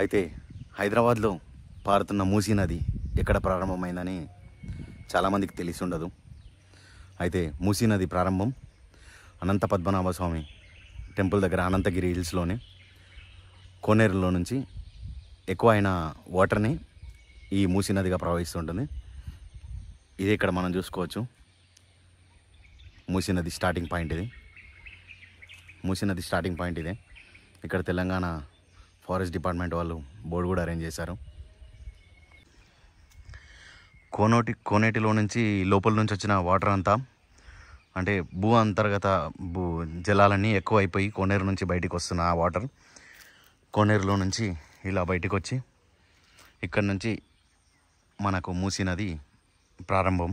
అయితే హైదరాబాద్లో పారుతున్న మూసీ నది ఎక్కడ ప్రారంభమైందని చాలామందికి తెలిసి ఉండదు అయితే మూసీ నది ప్రారంభం అనంత పద్మనాభ స్వామి టెంపుల్ దగ్గర అనంతగిరి హిల్స్లోనే కోనేరులో నుంచి ఎక్కువ అయిన వాటర్ని ఈ మూసీ నదిగా ప్రవహిస్తుంటుంది ఇది ఇక్కడ మనం చూసుకోవచ్చు మూసీ నది స్టార్టింగ్ పాయింట్ ఇది మూసీ నది స్టార్టింగ్ పాయింట్ ఇదే ఇక్కడ తెలంగాణ ఫారెస్ట్ డిపార్ట్మెంట్ వాళ్ళు బోర్డు కూడా అరేంజ్ చేశారు కోనోటి కోనేటిలో నుంచి లోపల నుంచి వచ్చిన వాటర్ అంతా అంటే భూ అంతర్గత భూ జలాలన్నీ ఎక్కువ అయిపోయి కోనేరు నుంచి బయటికి వస్తున్న ఆ వాటర్ కోనేరులో నుంచి ఇలా బయటకు వచ్చి ఇక్కడ నుంచి మనకు మూసినది ప్రారంభం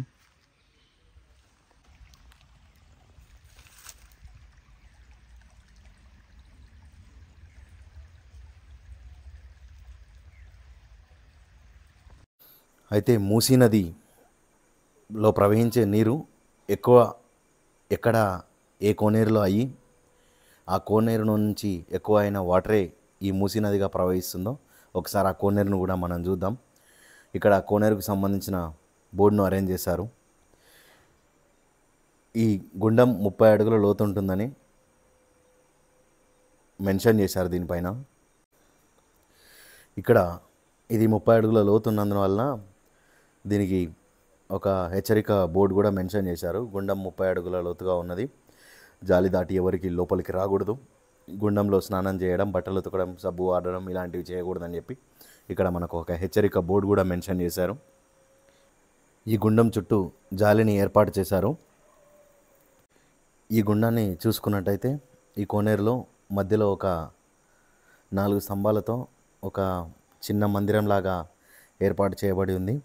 అయితే మూసీ నదిలో ప్రవహించే నీరు ఎక్కువ ఎక్కడ ఏ కోనేరులో అయ్యి ఆ కోనేరు నుంచి ఎక్కువ అయిన వాటరే ఈ మూసీ నదిగా ప్రవహిస్తుందో ఒకసారి ఆ కోనేరును కూడా మనం చూద్దాం ఇక్కడ కోనేరుకు సంబంధించిన బోర్డును అరేంజ్ చేశారు ఈ గుండం ముప్పై అడుగుల లోతు ఉంటుందని మెన్షన్ చేశారు దీనిపైన ఇక్కడ ఇది ముప్పై అడుగుల లోతు వలన దీనికి ఒక హెచ్చరిక బోర్డు కూడా మెన్షన్ చేశారు గుండం ముప్పై అడుగుల లోతుగా ఉన్నది జాలి దాటి ఎవరికి లోపలికి రాకూడదు గుండంలో స్నానం చేయడం బట్టలు ఉతకడం సబ్బు ఆడడం ఇలాంటివి చేయకూడదని చెప్పి ఇక్కడ మనకు ఒక హెచ్చరిక బోర్డు కూడా మెన్షన్ చేశారు ఈ గుండం చుట్టూ జాలిని ఏర్పాటు చేశారు ఈ గుండాన్ని చూసుకున్నట్టయితే ఈ కోనేరులో మధ్యలో ఒక నాలుగు స్తంభాలతో ఒక చిన్న మందిరంలాగా ఏర్పాటు చేయబడి ఉంది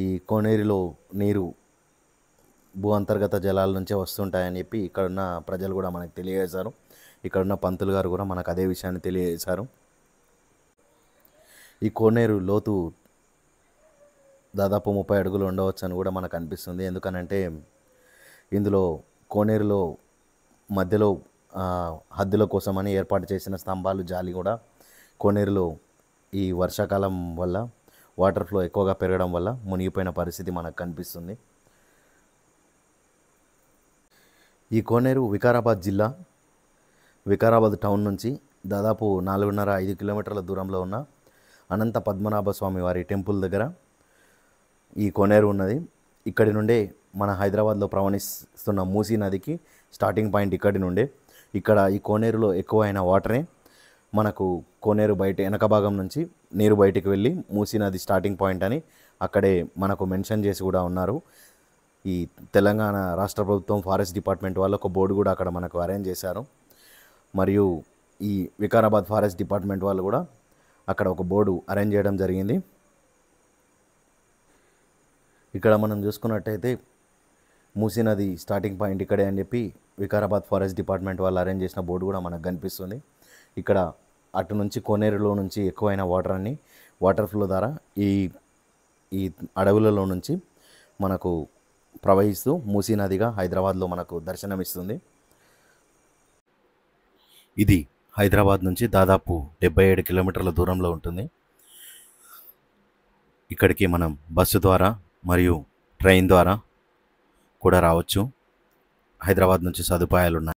ఈ కోనేరిలో నీరు భూ అంతర్గత జలాల నుంచే వస్తుంటాయని చెప్పి ఇక్కడున్న ప్రజలు కూడా మనకు తెలియజేశారు ఇక్కడున్న పంతులు గారు కూడా మనకు అదే విషయాన్ని తెలియజేశారు ఈ కోనేరు లోతు దాదాపు ముప్పై అడుగులు ఉండవచ్చు అని కూడా మనకు అనిపిస్తుంది ఎందుకనంటే ఇందులో కోనేరులో మధ్యలో హద్దుల కోసమని ఏర్పాటు చేసిన స్తంభాలు జాలి కూడా కోనేరులో ఈ వర్షాకాలం వల్ల వాటర్ ఫ్లో ఎక్కువగా పెరగడం వల్ల మునిగిపోయిన పరిస్థితి మనకు కనిపిస్తుంది ఈ కోనేరు వికారాబాద్ జిల్లా వికారాబాద్ టౌన్ నుంచి దాదాపు నాలుగున్నర ఐదు కిలోమీటర్ల దూరంలో ఉన్న అనంత పద్మనాభ స్వామి వారి టెంపుల్ దగ్గర ఈ కోనేరు ఉన్నది ఇక్కడి నుండే మన హైదరాబాద్లో ప్రవణిస్తున్న మూసీ నదికి స్టార్టింగ్ పాయింట్ ఇక్కడి నుండే ఇక్కడ ఈ కోనేరులో ఎక్కువైన వాటరే మనకు కోనేరు బయట వెనక భాగం నుంచి నీరు బయటికి వెళ్ళి మూసినది స్టార్టింగ్ పాయింట్ అని అక్కడే మనకు మెన్షన్ చేసి కూడా ఉన్నారు ఈ తెలంగాణ రాష్ట్ర ప్రభుత్వం ఫారెస్ట్ డిపార్ట్మెంట్ వాళ్ళు ఒక బోర్డు కూడా అక్కడ మనకు అరేంజ్ చేశారు మరియు ఈ వికారాబాద్ ఫారెస్ట్ డిపార్ట్మెంట్ వాళ్ళు కూడా అక్కడ ఒక బోర్డు అరేంజ్ చేయడం జరిగింది ఇక్కడ మనం చూసుకున్నట్టయితే మూసినది స్టార్టింగ్ పాయింట్ ఇక్కడే అని చెప్పి వికారాబాద్ ఫారెస్ట్ డిపార్ట్మెంట్ వాళ్ళు అరేంజ్ చేసిన బోర్డు కూడా మనకు కనిపిస్తుంది ఇక్కడ అటు నుంచి కోనేరులో నుంచి ఎక్కువైన వాటర్ అన్ని వాటర్ ఫ్లో ద్వారా ఈ ఈ అడవులలో నుంచి మనకు ప్రవహిస్తూ మూసీ నదిగా హైదరాబాద్లో మనకు దర్శనమిస్తుంది ఇది హైదరాబాద్ నుంచి దాదాపు డెబ్బై ఏడు కిలోమీటర్ల దూరంలో ఉంటుంది ఇక్కడికి మనం బస్సు ద్వారా మరియు ట్రైన్ ద్వారా కూడా రావచ్చు హైదరాబాద్ నుంచి సదుపాయాలు ఉన్నాయి